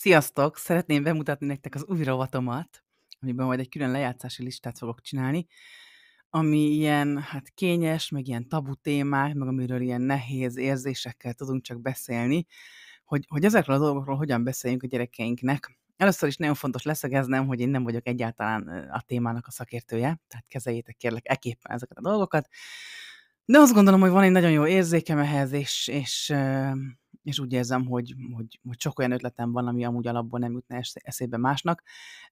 Sziasztok! Szeretném bemutatni nektek az új rovatomat, amiben majd egy külön lejátszási listát fogok csinálni, ami ilyen hát kényes, meg ilyen tabu témák, meg amiről ilyen nehéz érzésekkel tudunk csak beszélni, hogy, hogy ezekről a dolgokról hogyan beszéljünk a gyerekeinknek. Először is nagyon fontos leszögeznem, hogy én nem vagyok egyáltalán a témának a szakértője, tehát kezeljétek kérlek eképpen ezeket a dolgokat. De azt gondolom, hogy van egy nagyon jó érzékem ehhez, és, és és úgy érzem, hogy, hogy, hogy sok olyan ötletem van, ami amúgy alapból nem jutna eszébe másnak.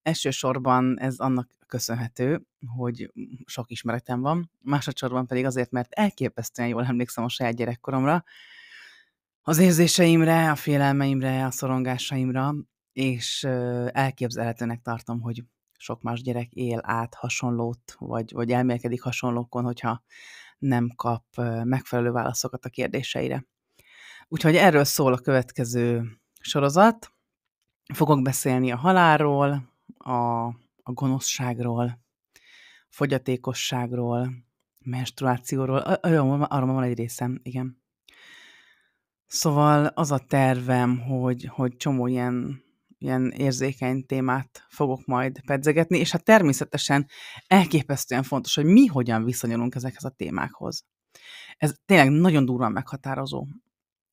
Elsősorban ez annak köszönhető, hogy sok ismeretem van, másodszorban pedig azért, mert elképesztően jól emlékszem a saját gyerekkoromra, az érzéseimre, a félelmeimre, a szorongásaimra, és elképzelhetőnek tartom, hogy sok más gyerek él át hasonlót, vagy, vagy elmélkedik hasonlókon, hogyha nem kap megfelelő válaszokat a kérdéseire. Úgyhogy erről szól a következő sorozat. Fogok beszélni a halálról, a, a gonoszságról, fogyatékosságról, menstruációról. Arról, van egy részem, igen. Szóval az a tervem, hogy, hogy csomó ilyen, ilyen érzékeny témát fogok majd pedzegetni, és hát természetesen elképesztően fontos, hogy mi hogyan viszonyulunk ezekhez a témákhoz. Ez tényleg nagyon durva meghatározó.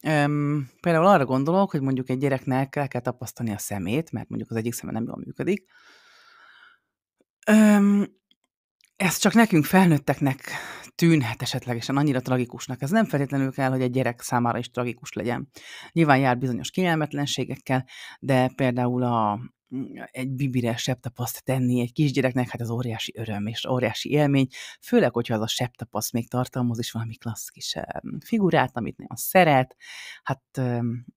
Öm, például arra gondolok, hogy mondjuk egy gyereknek el kell tapasztani a szemét, mert mondjuk az egyik szeme nem jól működik. Öm, ez csak nekünk felnőtteknek tűnhet esetlegesen annyira tragikusnak. Ez nem feltétlenül kell, hogy egy gyerek számára is tragikus legyen. Nyilván jár bizonyos kényelmetlenségekkel, de például a, egy bibire septapaszt tenni egy kisgyereknek, hát az óriási öröm és óriási élmény, főleg, hogyha az a septapaszt még tartalmaz is valami klassz kis figurát, amit nagyon szeret, hát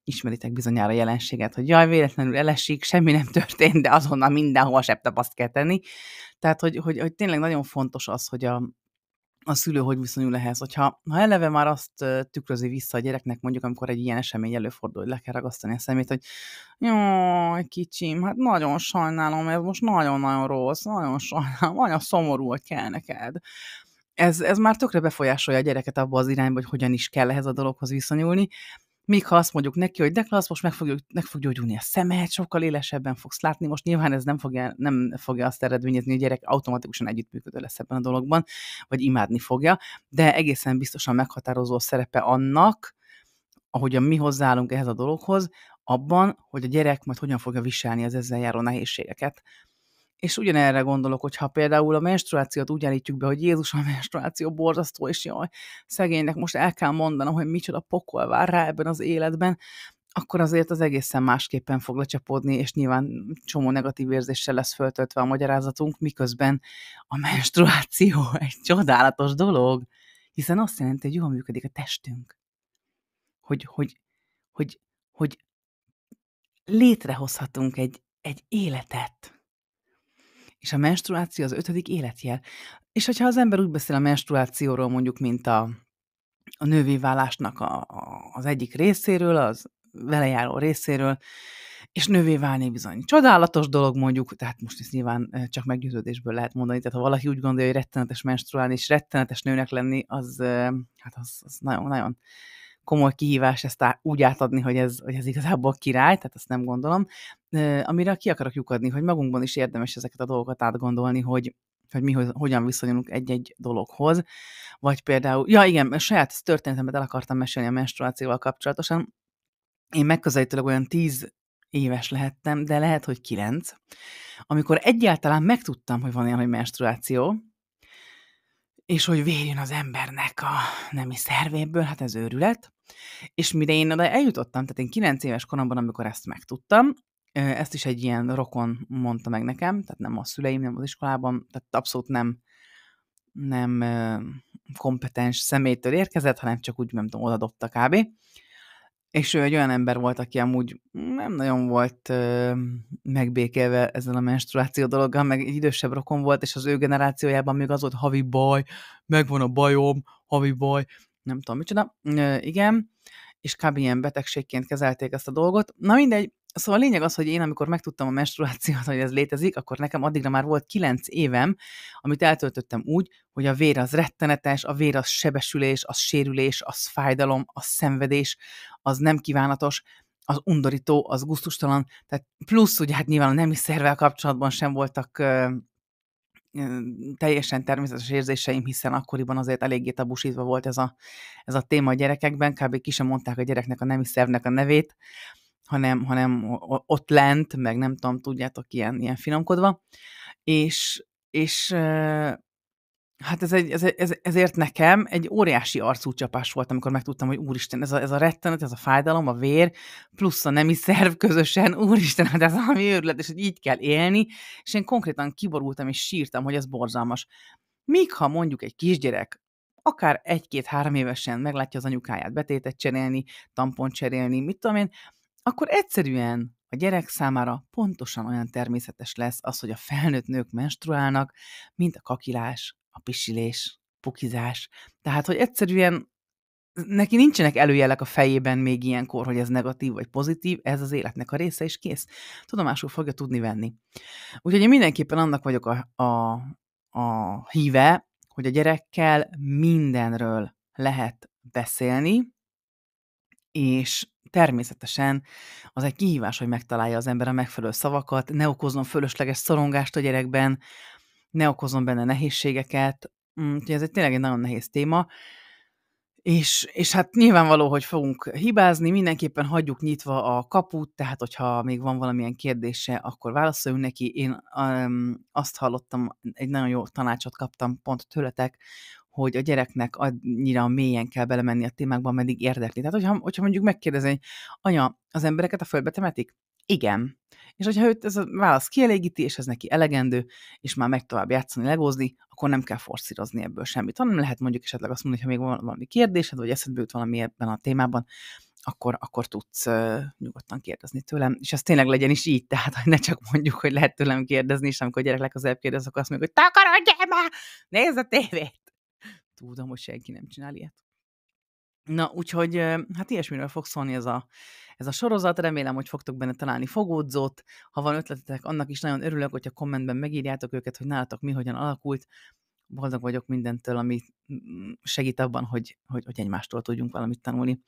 ismeritek bizonyára jelenséget, hogy jaj, véletlenül elesik, semmi nem történt, de azonnal mindenhol septapaszt kell tenni. Tehát, hogy, hogy, hogy tényleg nagyon fontos az, hogy a, a szülő hogy viszonyul ehhez, hogyha ha eleve már azt tükrözi vissza a gyereknek, mondjuk amikor egy ilyen esemény előfordul, hogy le kell ragasztani a szemét, hogy jaj, kicsim, hát nagyon sajnálom, ez most nagyon-nagyon rossz, nagyon sajnálom, nagyon szomorú, hogy kell neked. Ez, ez már tökre befolyásolja a gyereket abba az irányba, hogy hogyan is kell ehhez a dologhoz viszonyulni, Míg ha azt mondjuk neki, hogy klassz, most meg fog, meg fog gyógyulni a szemed, sokkal élesebben fogsz látni, most nyilván ez nem fogja, nem fogja azt eredményezni, hogy a gyerek automatikusan együttműködő lesz ebben a dologban, vagy imádni fogja, de egészen biztosan meghatározó szerepe annak, ahogyan mi hozzáállunk ehhez a dologhoz, abban, hogy a gyerek majd hogyan fogja viselni az ezzel járó nehézségeket, és ugyanerre gondolok, hogy ha például a menstruációt úgy állítjuk be, hogy Jézus a menstruáció borzasztó, és jaj, szegénynek most el kell mondanom, hogy micsoda pokol vár rá ebben az életben, akkor azért az egészen másképpen fog lecsapódni, és nyilván csomó negatív érzéssel lesz föltöltve a magyarázatunk, miközben a menstruáció egy csodálatos dolog, hiszen azt jelenti, hogy jól működik a testünk. Hogy, hogy, hogy, hogy létrehozhatunk egy, egy életet és a menstruáció az ötödik életjel. És hogyha az ember úgy beszél a menstruációról mondjuk, mint a, a válásnak a, a, az egyik részéről, az velejáró részéről, és nővé válni bizony. Csodálatos dolog mondjuk, tehát most is nyilván csak meggyőződésből lehet mondani, tehát ha valaki úgy gondolja, hogy rettenetes menstruálni és rettenetes nőnek lenni, az hát az, az nagyon, nagyon komoly kihívás ezt á, úgy átadni, hogy ez, hogy ez igazából király, tehát ezt nem gondolom. Amire ki akarok lyukadni, hogy magunkban is érdemes ezeket a dolgokat átgondolni, hogy hogy mi hogyan viszonyulunk egy-egy dologhoz, vagy például, ja igen, a saját történetemet el akartam mesélni a menstruációval kapcsolatosan, én megközelítőleg olyan tíz éves lehettem, de lehet, hogy kilenc, amikor egyáltalán megtudtam, hogy van ilyen, hogy menstruáció, és hogy vérjön az embernek a nemi szervéből, hát ez őrület, és mire én oda eljutottam, tehát én 9 éves koromban, amikor ezt megtudtam, ezt is egy ilyen rokon mondta meg nekem, tehát nem a szüleim, nem az iskolában, tehát abszolút nem, nem kompetens személytől érkezett, hanem csak úgy, nem tudom, dobta kb. És ő egy olyan ember volt, aki amúgy nem nagyon volt ö, ezzel a menstruáció dologgal, meg egy idősebb rokon volt, és az ő generációjában még az volt havi baj, megvan a bajom, havi baj, nem tudom micsoda, igen, és kb. ilyen betegségként kezelték ezt a dolgot. Na mindegy, Szóval a lényeg az, hogy én amikor megtudtam a menstruációt, hogy ez létezik, akkor nekem addigra már volt kilenc évem, amit eltöltöttem úgy, hogy a vér az rettenetes, a vér az sebesülés, az sérülés, az fájdalom, az szenvedés, az nem kívánatos, az undorító, az guztustalan, tehát plusz ugye hát nyilván a nemi szervel kapcsolatban sem voltak teljesen természetes érzéseim, hiszen akkoriban azért eléggé tabusítva volt ez a, ez a téma a gyerekekben, kb. ki sem mondták a gyereknek a nemi szervnek a nevét, hanem, hanem ott lent, meg nem tudom, tudjátok, ilyen, ilyen finomkodva, és, és Hát ez, egy, ez, ez, ezért nekem egy óriási csapás volt, amikor megtudtam, hogy úristen, ez a, ez a rettenet, ez a fájdalom, a vér, plusz a nemi szerv közösen, úristen, hát ez valami őrület, és hogy így kell élni, és én konkrétan kiborultam és sírtam, hogy ez borzalmas. Míg ha mondjuk egy kisgyerek akár egy-két-három évesen meglátja az anyukáját betétet cserélni, tampont cserélni, mit tudom én, akkor egyszerűen a gyerek számára pontosan olyan természetes lesz az, hogy a felnőtt nők menstruálnak, mint a kakilás, a pisilés, pukizás. Tehát, hogy egyszerűen neki nincsenek előjelek a fejében még ilyenkor, hogy ez negatív vagy pozitív, ez az életnek a része, és kész. Tudomásul fogja tudni venni. Úgyhogy én mindenképpen annak vagyok a, a, a híve, hogy a gyerekkel mindenről lehet beszélni, és természetesen az egy kihívás, hogy megtalálja az ember a megfelelő szavakat, ne okozzon fölösleges szorongást a gyerekben, ne okozom benne nehézségeket, mm, úgyhogy ez egy tényleg egy nagyon nehéz téma, és, és hát nyilvánvaló, hogy fogunk hibázni, mindenképpen hagyjuk nyitva a kaput, tehát hogyha még van valamilyen kérdése, akkor válaszoljunk neki. Én um, azt hallottam, egy nagyon jó tanácsot kaptam pont tőletek, hogy a gyereknek annyira mélyen kell belemenni a témákba, ameddig érdekli. Tehát, hogyha, hogyha mondjuk megkérdezi, anya, az embereket a földbe temetik? Igen és hogyha őt ez a válasz kielégíti, és ez neki elegendő, és már meg tovább játszani, legózni, akkor nem kell forszírozni ebből semmit, hanem lehet mondjuk esetleg azt mondani, ha még van valami kérdésed, vagy eszedbe jut valami ebben a témában, akkor, akkor tudsz uh, nyugodtan kérdezni tőlem. És ez tényleg legyen is így, tehát hogy ne csak mondjuk, hogy lehet tőlem kérdezni, és amikor a gyerek legközelebb kérdez, akkor azt mondjuk, hogy takarodjál már, nézd a tévét! Tudom, hogy senki nem csinál ilyet. Na, úgyhogy, hát ilyesmiről fog szólni ez a ez a sorozat. Remélem, hogy fogtok benne találni fogódzót. Ha van ötletetek, annak is nagyon örülök, hogyha kommentben megírjátok őket, hogy nálatok mi hogyan alakult. Boldog vagyok mindentől, ami mm, segít abban, hogy, hogy, hogy egymástól tudjunk valamit tanulni.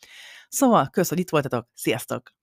Szóval, kösz, hogy itt voltatok. Sziasztok!